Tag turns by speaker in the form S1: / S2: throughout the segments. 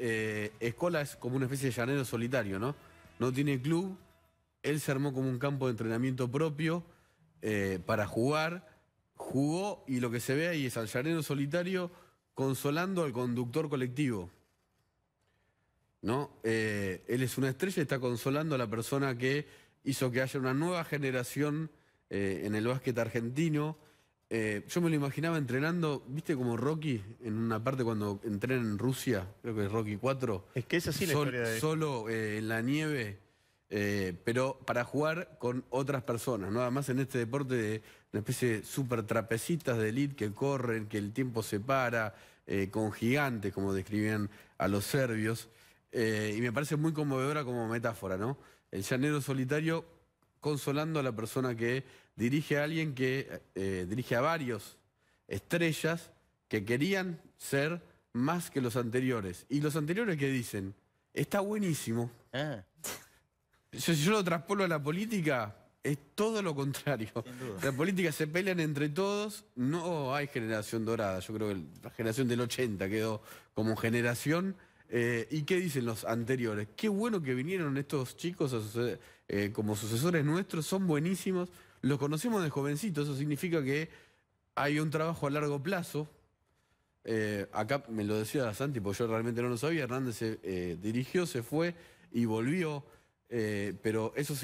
S1: Eh, Escola es como una especie de llanero solitario, ¿no? No tiene club, él se armó como un campo de entrenamiento propio eh, para jugar, jugó y lo que se ve ahí es al llanero solitario consolando al conductor colectivo. ¿No? Eh, él es una estrella está consolando a la persona que hizo que haya una nueva generación en el básquet argentino eh, yo me lo imaginaba entrenando, viste como Rocky, en una parte cuando entrenan en Rusia, creo que es Rocky 4. Es que es así la historia de... Solo eh, en la nieve, eh, pero para jugar con otras personas, ¿no? más en este deporte de una especie de super trapecitas de elite que corren, que el tiempo se para, con gigantes, como describían a los serbios. y me parece muy conmovedora como metáfora, ¿no? El llanero solitario consolando a la persona que dirige a alguien que eh, dirige a varios estrellas que querían ser más que los anteriores. Y los anteriores que dicen, está buenísimo. Ah. Si yo lo traspolo a la política, es todo lo contrario. La política se pelean entre todos, no hay generación dorada. Yo creo que la generación del 80 quedó como generación. Eh, ¿Y qué dicen los anteriores? Qué bueno que vinieron estos chicos a suceder eh, como sucesores nuestros, son buenísimos, los conocemos de jovencito, eso significa que hay un trabajo a largo plazo. Eh, acá me lo decía Santi, porque yo realmente no lo sabía, Hernández se eh, dirigió, se fue y volvió, pero eso,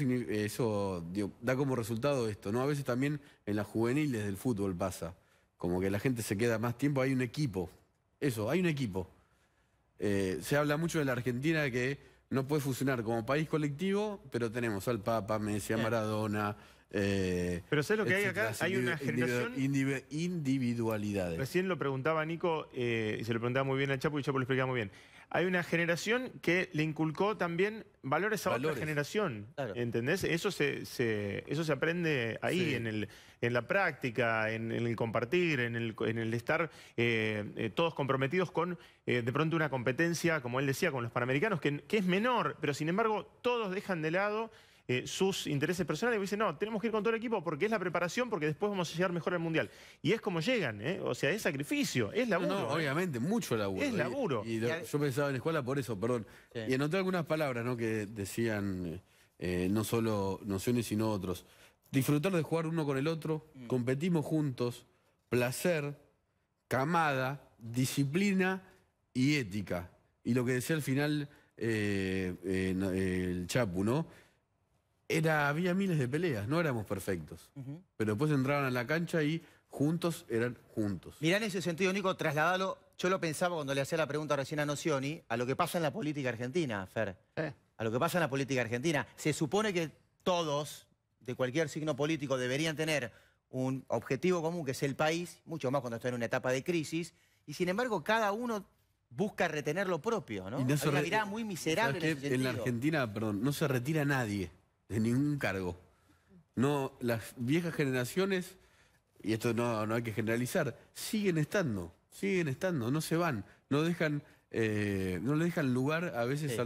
S1: da como resultado esto, ¿no? A veces también en las juveniles del fútbol pasa, como que la gente se queda más tiempo, hay un equipo, eso, hay un equipo. se habla mucho de la Argentina que no puede funcionar como país colectivo, pero tenemos al Papa,
S2: Messi, a Maradona, eh, pero ¿sabes lo que hay acá? Hay una generación... individualidades. Recién lo preguntaba Nico, eh, y se lo preguntaba muy bien al Chapo, y Chapo lo explicaba muy bien. Hay una generación que le inculcó también valores a otra generación, ¿entendés? Eso se, eso se aprende ahí, en, el, en la práctica, en, el compartir, en el, estar eh, todos comprometidos con, de pronto, una competencia, como él decía, con los panamericanos, que es menor, pero sin embargo todos dejan de lado eh, sus intereses personales, ...y dicen, no, tenemos que ir con todo el equipo porque es la preparación, porque después vamos a llegar mejor al Mundial. Y es como llegan, ¿eh? o sea, es sacrificio, es laburo. No, ¿eh?
S1: obviamente, mucho laburo. Es laburo. Y, yo pensaba en escuela por eso, perdón. Y anoté algunas palabras ¿no? que decían eh, no solo nociones, sino otros. Disfrutar de jugar uno con el otro, mm. competimos juntos, placer, camada, disciplina y ética. Y lo que decía al final el Chapu, ¿no? era,
S3: había miles de peleas, no éramos perfectos. Pero después entraban a la cancha y juntos eran juntos. Mirá en ese sentido, Nico, trasladalo. Yo lo pensaba cuando le hacía la pregunta recién a Nocioni, a lo que pasa en la política argentina, Fer. Eh. A lo que pasa en la política argentina. Se supone que todos, de cualquier signo político, deberían tener un objetivo común, que es el país, mucho más cuando está en una etapa de crisis, y sin embargo cada uno busca retener lo propio, ¿no? una mirada muy miserable. En, en la
S1: Argentina, perdón, no se retira nadie de ningún cargo. No, las viejas generaciones, y esto no, no hay que generalizar, siguen estando, siguen estando, no se van, no dejan, eh, no le
S2: dejan lugar a veces a,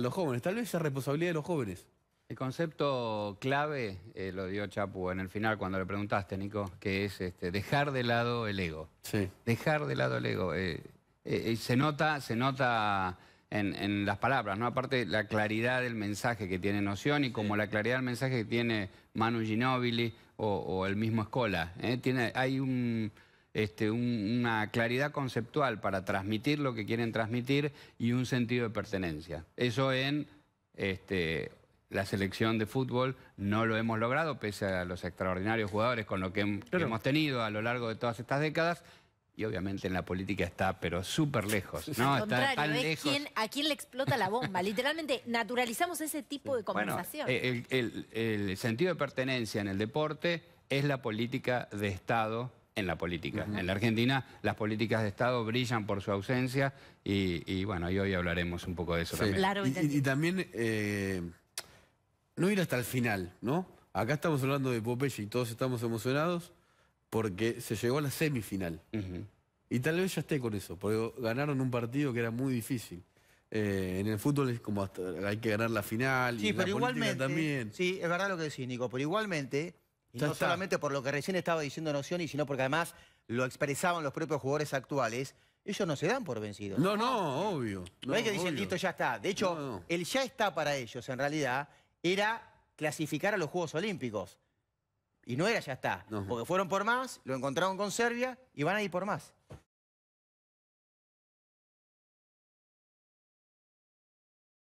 S2: los jóvenes. Tal vez es responsabilidad de los jóvenes. El concepto clave eh, lo dio Chapu en el final cuando le preguntaste, Nico, que es este, dejar de lado el ego. Sí. Dejar de lado el ego. Eh, se nota, se nota en, las palabras, ¿no? Aparte, la claridad del mensaje que tiene Noción y como la claridad del mensaje que tiene Manu Ginóbili o, el mismo Escola. ¿eh? Tiene, hay este, una claridad conceptual para transmitir lo que quieren transmitir y un sentido de pertenencia. Eso en este, la selección de fútbol no lo hemos logrado, pese a los extraordinarios jugadores con los que hemos tenido a lo largo de todas estas décadas, y obviamente en la política está, pero súper lejos. No, está a
S3: quién le explota la bomba. Literalmente naturalizamos ese tipo de conversación. Bueno,
S2: eh, el, sentido de pertenencia en el deporte es la política de Estado en la política. En la Argentina las políticas de Estado brillan por su ausencia y, bueno, y hoy hablaremos un poco de eso también.
S1: y, también eh, no ir hasta el final, ¿no? Acá estamos hablando de Popeye y todos estamos emocionados porque se llegó a la semifinal. Y tal vez ya esté con eso, porque ganaron un partido que era muy difícil. Eh, en el fútbol es como hay que ganar la final sí, pero igualmente,
S3: Sí, es verdad lo que decís, Nico, pero igualmente, no solamente por lo que recién estaba diciendo y sino porque además lo expresaban los propios jugadores actuales, ellos no se dan por vencidos. No, no, obvio. No, hay que el listo, ya está. De hecho, el ya está para ellos, en realidad, era clasificar a los Juegos Olímpicos. Y no era ya está. Porque fueron por más, lo encontraron con Serbia y van a ir por más.